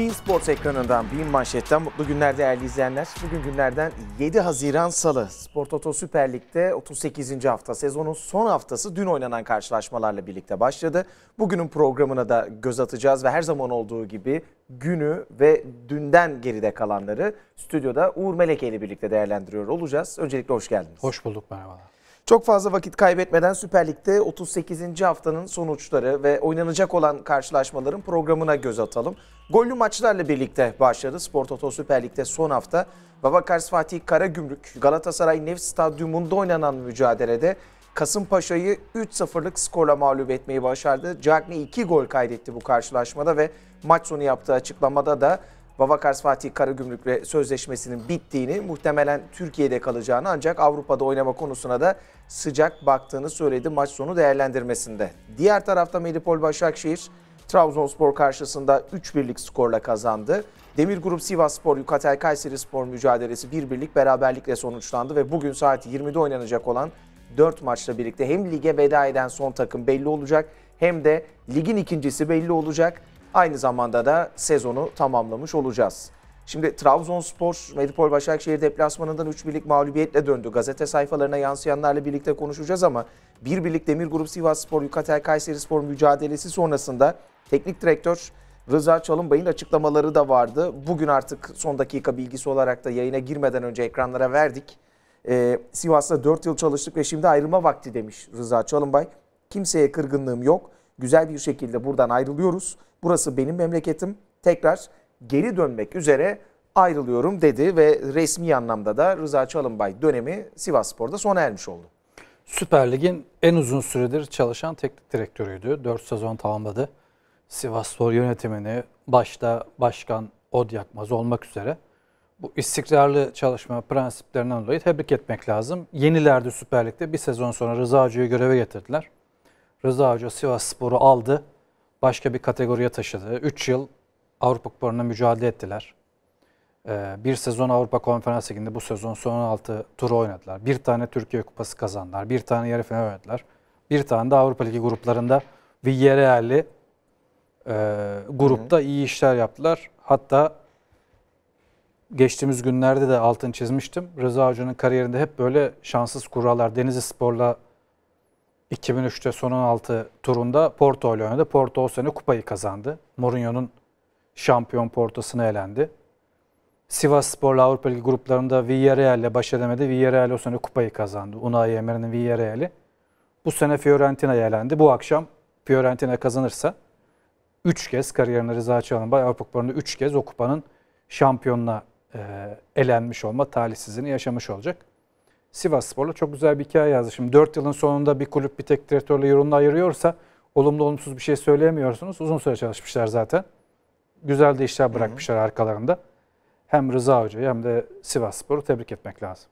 Bin Sports ekranından, bin Manşet'ten mutlu günler değerli izleyenler. Bugün günlerden 7 Haziran Salı. Spor Toto Süper Lig'de 38. hafta sezonun son haftası dün oynanan karşılaşmalarla birlikte başladı. Bugünün programına da göz atacağız ve her zaman olduğu gibi günü ve dünden geride kalanları stüdyoda Uğur Melek ile birlikte değerlendiriyor olacağız. Öncelikle hoş geldiniz. Hoş bulduk merhabalar. Çok fazla vakit kaybetmeden Süper Lig'de 38. haftanın sonuçları ve oynanacak olan karşılaşmaların programına göz atalım. Gollü maçlarla birlikte başladı Spor Toto Süper Lig'de son hafta. Babakars Fatih Karagümrük Galatasaray Nef Stadyumunda oynanan mücadelede Kasımpaşa'yı 3-0'lık skorla mağlup etmeyi başardı. Cagney 2 gol kaydetti bu karşılaşmada ve maç sonu yaptığı açıklamada da Babakars Fatih Karagümrük'le sözleşmesinin bittiğini, muhtemelen Türkiye'de kalacağını ancak Avrupa'da oynama konusuna da sıcak baktığını söyledi maç sonu değerlendirmesinde. Diğer tarafta Melipol Başakşehir Trabzonspor karşısında 3 birlik skorla kazandı. Demir Grup Sivasspor Yukatel Kayseri Spor mücadelesi 1 birlik beraberlikle sonuçlandı ve bugün saat 20'de oynanacak olan 4 maçla birlikte hem lige veda eden son takım belli olacak hem de ligin ikincisi belli olacak. Aynı zamanda da sezonu tamamlamış olacağız. Şimdi Trabzonspor Medipol Başakşehir deplasmanından 3 birlik mağlubiyetle döndü. Gazete sayfalarına yansıyanlarla birlikte konuşacağız ama 1 birlik Demir Grup Sivas Spor, Yukatel Kayseri Spor mücadelesi sonrasında teknik direktör Rıza Çalınbay'ın açıklamaları da vardı. Bugün artık son dakika bilgisi olarak da yayına girmeden önce ekranlara verdik. Ee, Sivas'ta 4 yıl çalıştık ve şimdi ayrılma vakti demiş Rıza Çalınbay. Kimseye kırgınlığım yok güzel bir şekilde buradan ayrılıyoruz. Burası benim memleketim. Tekrar geri dönmek üzere ayrılıyorum dedi ve resmi anlamda da Rıza Çalınbay dönemi Sivas Spor'da sona ermiş oldu. Süper Lig'in en uzun süredir çalışan teknik direktörüydü. 4 sezon tamamladı. Sivas Spor yönetimini başta Başkan Od Yakmaz olmak üzere bu istikrarlı çalışma prensiplerinden dolayı tebrik etmek lazım. Yenilerde Süper Lig'de bir sezon sonra Rıza Hoca'yı göreve getirdiler. Rıza Hoca Sivas Spor'u aldı. Başka bir kategoriye taşıdı. 3 yıl Avrupa Kupalarına mücadele ettiler. Ee, bir sezon Avrupa Konferans Ligi'nde bu sezon son 16 turu oynadılar. Bir tane Türkiye Kupası kazandılar. Bir tane yarı final oynadılar. Bir tane de Avrupa Ligi gruplarında Villarreal'li e, grupta Hı. iyi işler yaptılar. Hatta geçtiğimiz günlerde de altını çizmiştim. Rıza Hoca'nın kariyerinde hep böyle şanssız kurallar. Denizli Spor'la 2003'te son 16 turunda Porto ile oynadı. Porto o sene kupayı kazandı. Mourinho'nun şampiyon Porto'sına elendi. Sivas Spor'la Avrupa Ligi gruplarında Villarreal'le baş edemedi. Villarreal o sene kupayı kazandı. Unai Emery'nin Villarreal'i. Bu sene Fiorentina'ya elendi. Bu akşam Fiorentina kazanırsa 3 kez kariyerine Rıza Çalınbay Avrupa Kupalarında 3 kez o kupanın şampiyonuna e, elenmiş olma talihsizliğini yaşamış olacak. Sivas Spor'la çok güzel bir hikaye yazdı. Şimdi 4 yılın sonunda bir kulüp bir tek direktörle yorumunu ayırıyorsa olumlu olumsuz bir şey söyleyemiyorsunuz. Uzun süre çalışmışlar zaten. Güzel de işler bırakmışlar Hı-hı. arkalarında. Hem Rıza Hoca'yı hem de Sivas Spor'u tebrik etmek lazım.